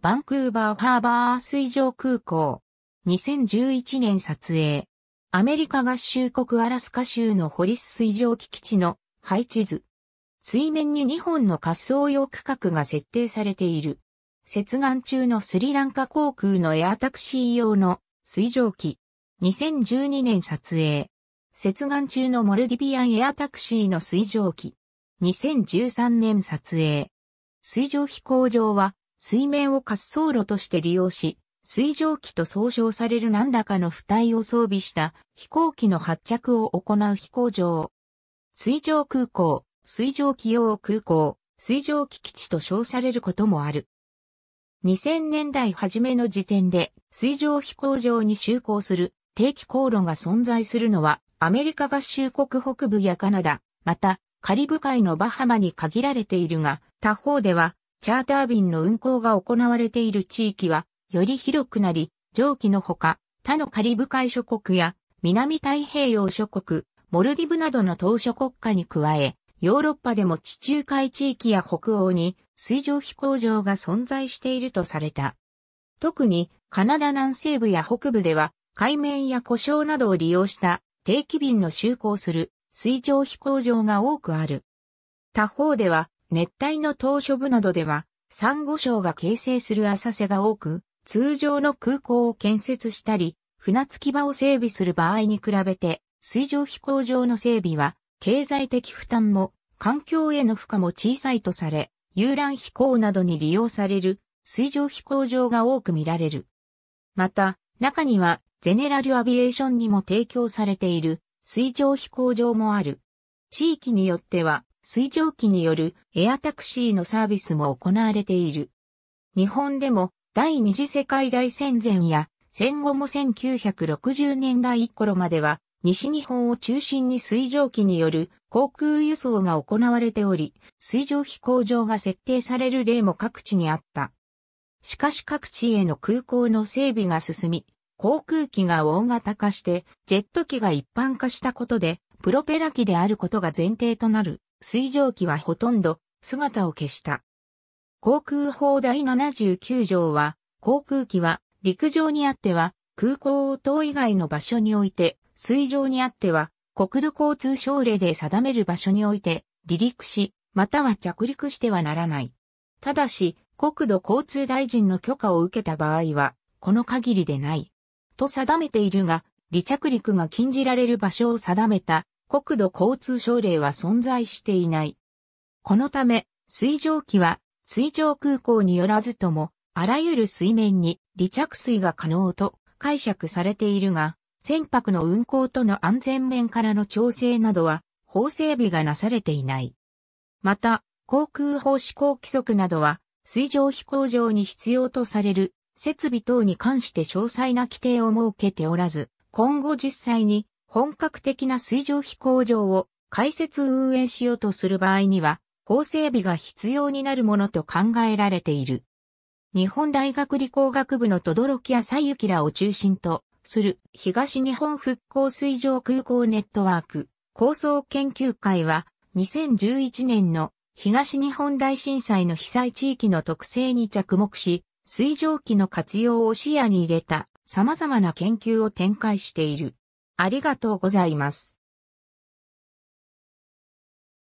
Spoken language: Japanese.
バンクーバーハーバー水上空港。2011年撮影。アメリカ合衆国アラスカ州のホリス水上基地の配置図。水面に2本の滑走用区画が設定されている。接岸中のスリランカ航空のエアタクシー用の水上機。2012年撮影。接岸中のモルディビアンエアタクシーの水上機。2013年撮影。水上飛行場は水面を滑走路として利用し、水蒸気と総称される何らかの付帯を装備した飛行機の発着を行う飛行場。水上空港、水上機用空港、水上機基地と称されることもある。2000年代初めの時点で水上飛行場に就航する定期航路が存在するのはアメリカ合衆国北部やカナダ、またカリブ海のバハマに限られているが、他方ではチャーター便の運航が行われている地域は、より広くなり、蒸気のほか、他のカリブ海諸国や、南太平洋諸国、モルディブなどの島諸国家に加え、ヨーロッパでも地中海地域や北欧に水上飛行場が存在しているとされた。特にカナダ南西部や北部では海面や故障などを利用した定期便の就航する水上飛行場が多くある。他方では熱帯の島嶼部などでは、サンゴ礁が形成する浅瀬が多く、通常の空港を建設したり、船着き場を整備する場合に比べて、水上飛行場の整備は、経済的負担も、環境への負荷も小さいとされ、遊覧飛行などに利用される、水上飛行場が多く見られる。また、中には、ゼネラルアビエーションにも提供されている、水上飛行場もある。地域によっては、水蒸気によるエアタクシーのサービスも行われている。日本でも第二次世界大戦前や戦後も1960年代頃までは西日本を中心に水蒸気による航空輸送が行われており、水上飛行場が設定される例も各地にあった。しかし各地への空港の整備が進み、航空機が大型化して、ジェット機が一般化したことで、プロペラ機であることが前提となる水蒸気はほとんど姿を消した。航空法第79条は、航空機は陸上にあっては空港等以外の場所において、水上にあっては国土交通省令で定める場所において離陸し、または着陸してはならない。ただし、国土交通大臣の許可を受けた場合は、この限りでない。と定めているが、離着陸が禁じられる場所を定めた国土交通省令は存在していない。このため、水上機は、水上空港によらずとも、あらゆる水面に離着水が可能と解釈されているが、船舶の運航との安全面からの調整などは、法整備がなされていない。また、航空法施行規則などは、水上飛行場に必要とされる設備等に関して詳細な規定を設けておらず、今後実際に本格的な水上飛行場を開設運営しようとする場合には、法整備が必要になるものと考えられている。日本大学理工学部のきやさゆきらを中心とする東日本復興水上空港ネットワーク構想研究会は2011年の東日本大震災の被災地域の特性に着目し、水蒸気の活用を視野に入れた様々な研究を展開している。ありがとうございます。